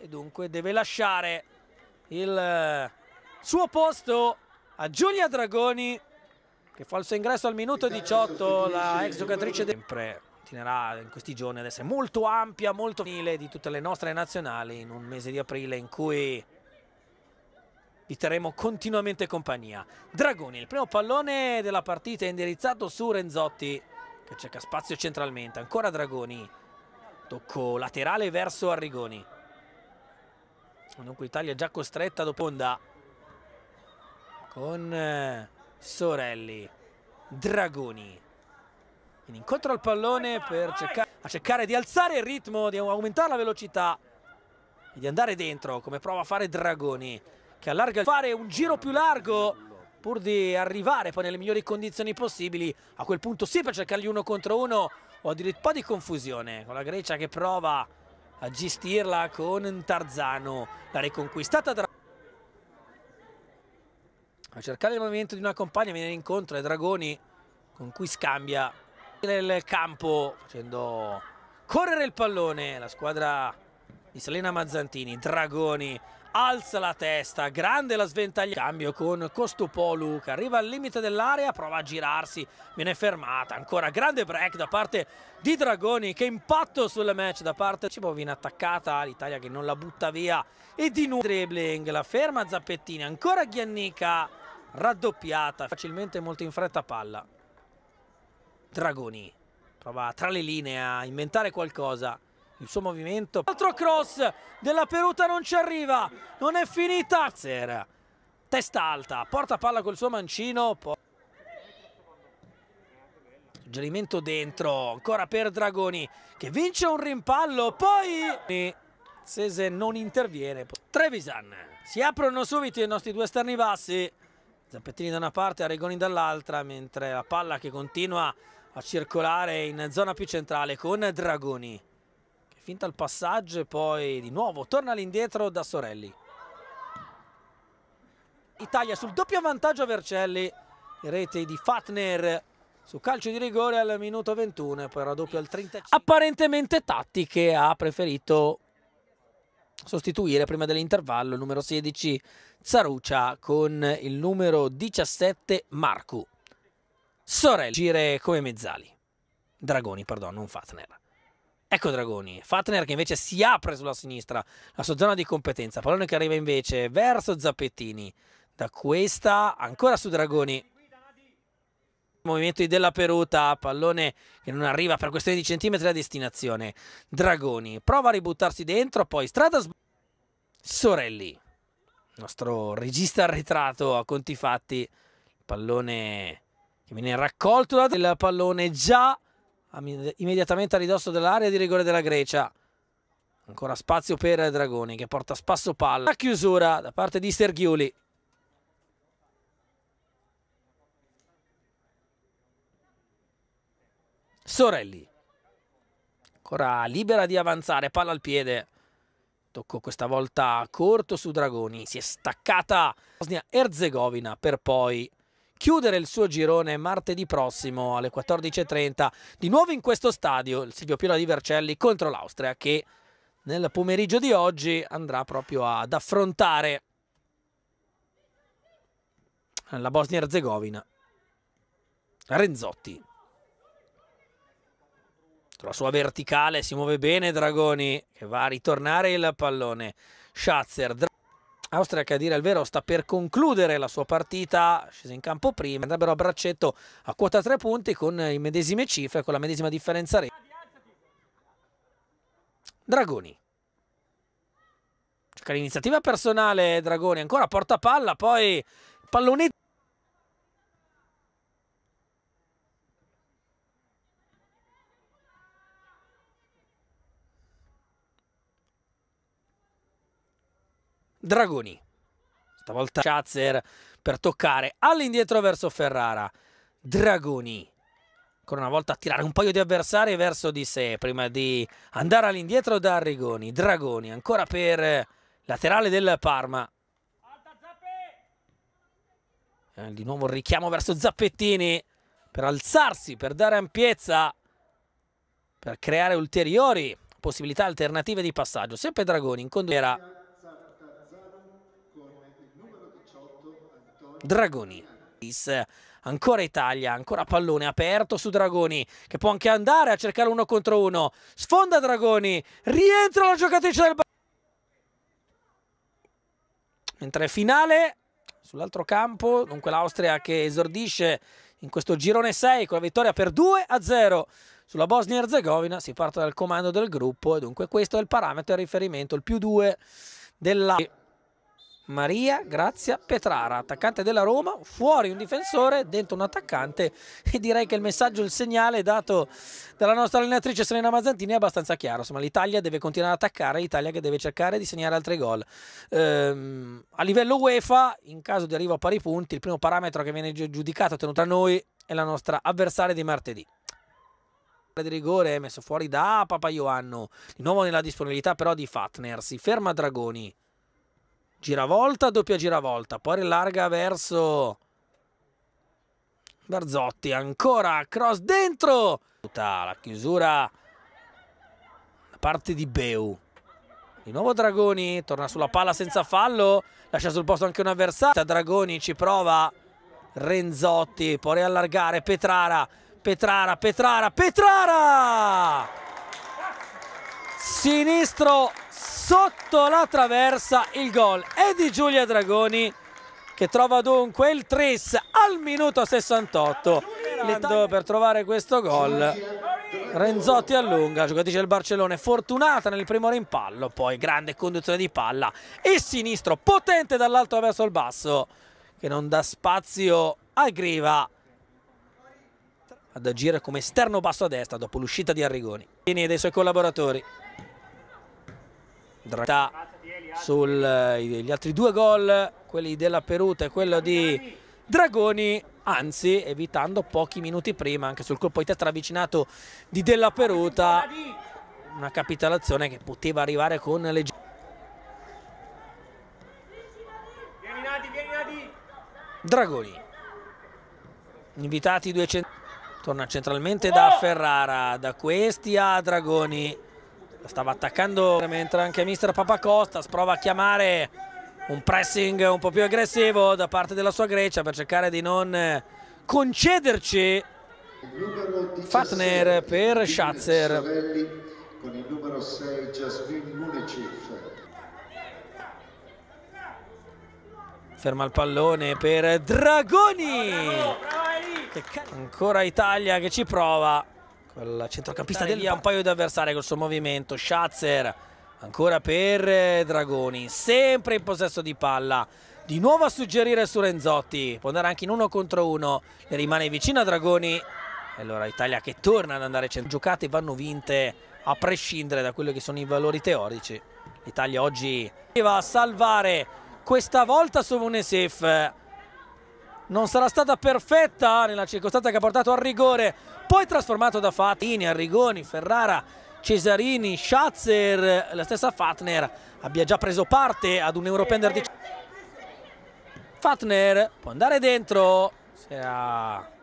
e dunque deve lasciare il eh, suo posto a Giulia Dragoni che fa il suo ingresso al minuto 18 la ex giocatrice sempre continuerà in questi giorni ad essere molto ampia molto mille di tutte le nostre nazionali in un mese di aprile in cui vi terremo continuamente compagnia Dragoni il primo pallone della partita è indirizzato su Renzotti che cerca spazio centralmente ancora Dragoni tocco laterale verso Arrigoni Dunque Italia già costretta dopo Onda con eh, Sorelli, Dragoni. In incontro al pallone per cercare, cercare di alzare il ritmo, di aumentare la velocità e di andare dentro come prova a fare Dragoni che allarga il fare un giro più largo pur di arrivare poi nelle migliori condizioni possibili. A quel punto sì per cercargli uno contro uno o addirittura un po' di confusione con la Grecia che prova a gestirla con Tarzano, la riconquistata tra a cercare il movimento di una compagna viene incontro ai Dragoni con cui scambia nel campo facendo correre il pallone la squadra di Selena Mazzantini Dragoni alza la testa, grande la sventaglia. Cambio con Costopolu che arriva al limite dell'area, prova a girarsi, viene fermata. Ancora grande break da parte di Dragoni. Che impatto sul match da parte di Cipo viene attaccata. L'Italia che non la butta via. E di nuovo dribbling, la ferma Zappettini. Ancora Ghiannica raddoppiata. Facilmente molto in fretta palla. Dragoni prova tra le linee a inventare qualcosa il suo movimento. Altro cross della Peruta non ci arriva, non è finita. Zera, testa alta, porta palla col suo mancino. Suggerimento dentro, ancora per Dragoni che vince un rimpallo, poi Sese non interviene. Trevisan, si aprono subito i nostri due esterni bassi. Zampettini da una parte, Aregoni dall'altra, mentre la palla che continua a circolare in zona più centrale con Dragoni finta il passaggio e poi di nuovo torna all'indietro da Sorelli. Italia sul doppio vantaggio a Vercelli, rete di Fatner su calcio di rigore al minuto 21 e poi raddoppio al 35. Apparentemente Tatti che ha preferito sostituire prima dell'intervallo il numero 16 Zaruccia con il numero 17 Marcu. Sorelli gire come mezzali. Dragoni, perdono, non Fatner. Ecco Dragoni, Fatner che invece si apre sulla sinistra, la sua zona di competenza, pallone che arriva invece verso Zappettini, da questa ancora su Dragoni, movimento di Della Peruta, pallone che non arriva per questione di centimetri a destinazione, Dragoni prova a ributtarsi dentro, poi strada Sorelli, nostro regista arretrato a conti fatti, pallone che viene raccolto dal pallone già immediatamente a ridosso dell'area di rigore della Grecia. Ancora spazio per Dragoni che porta spasso palla. La chiusura da parte di Sergiuli. Sorelli. Ancora libera di avanzare, palla al piede. Tocco questa volta corto su Dragoni. Si è staccata Bosnia-Erzegovina per poi chiudere il suo girone martedì prossimo alle 14.30, di nuovo in questo stadio, il Silvio Piola di Vercelli contro l'Austria che nel pomeriggio di oggi andrà proprio ad affrontare la Bosnia-Herzegovina. Renzotti. La sua verticale si muove bene Dragoni che va a ritornare il pallone. Schatzer, Austria che a dire il vero sta per concludere la sua partita, scesa in campo prima, andrebbero a braccetto a quota 3 punti con le medesime cifre, con la medesima differenza rete. Dragoni. Cerca l'iniziativa personale Dragoni, ancora porta palla, poi pallonetto. Dragoni. Stavolta Schatzer per toccare all'indietro verso Ferrara. Dragoni. Ancora una volta a tirare un paio di avversari verso di sé prima di andare all'indietro da Arrigoni. Dragoni ancora per laterale del Parma. Eh, di nuovo il richiamo verso Zappettini per alzarsi, per dare ampiezza, per creare ulteriori possibilità alternative di passaggio. Sempre Dragoni in condizione. Dragoni. Ancora Italia, ancora pallone aperto su Dragoni che può anche andare a cercare uno contro uno. Sfonda Dragoni, rientra la giocatrice del Mentre finale sull'altro campo, dunque l'Austria che esordisce in questo girone 6 con la vittoria per 2 a 0 sulla Bosnia Herzegovina, si parte dal comando del gruppo e dunque questo è il parametro di riferimento, il più 2 della... Maria Grazia Petrara, attaccante della Roma, fuori un difensore, dentro un attaccante e direi che il messaggio, il segnale dato dalla nostra allenatrice Serena Mazzantini è abbastanza chiaro, insomma l'Italia deve continuare ad attaccare, l'Italia che deve cercare di segnare altri gol. Ehm, a livello UEFA, in caso di arrivo a pari punti, il primo parametro che viene giudicato tenuto a noi è la nostra avversaria di martedì di rigore è messo fuori da Papa Ioanno, di nuovo nella disponibilità però di Fatner, si ferma Dragoni. Giravolta, doppia giravolta, poi rilarga verso Barzotti, ancora cross dentro. La chiusura da parte di Beu. Di nuovo Dragoni, torna sulla palla senza fallo, lascia sul posto anche un avversario. Dragoni ci prova Renzotti, può riallargare Petrara, Petrara, Petrara, Petrara! Sinistro sotto la traversa il gol è di Giulia Dragoni che trova dunque il tris al minuto 68 Lando per trovare questo gol Renzotti allunga, giocatrice del Barcellona fortunata nel primo rimpallo poi grande conduzione di palla e sinistro potente dall'alto verso il basso che non dà spazio a Griva ad agire come esterno basso a destra dopo l'uscita di Arrigoni e dei suoi collaboratori sugli eh, altri due gol, quelli della Peruta e quello di Dragoni, anzi evitando pochi minuti prima anche sul colpo di testa avvicinato di della Peruta, una capitalazione che poteva arrivare con le... Dragoni, invitati 200, torna centralmente da oh! Ferrara, da questi a Dragoni stava attaccando mentre anche mister Papacostas prova a chiamare un pressing un po' più aggressivo da parte della sua Grecia per cercare di non concederci Fatner per Schatzer con il numero 6 Jasmine Municic ferma il pallone per Dragoni bravo, bravo, bravo, ancora Italia che ci prova il centrocampista del lì un paio di avversari col suo movimento Schatzer ancora per eh, Dragoni sempre in possesso di palla di nuovo a suggerire su Renzotti può andare anche in uno contro uno le rimane vicino a Dragoni E allora Italia che torna ad andare centro giocate vanno vinte a prescindere da quelli che sono i valori teorici l'Italia oggi va a salvare questa volta Sovone Sef non sarà stata perfetta nella circostanza che ha portato al rigore, poi trasformato da Fatini, Arrigoni, Ferrara, Cesarini, Schatzer, la stessa Fatner abbia già preso parte ad un Europender 10. Fatner può andare dentro, si era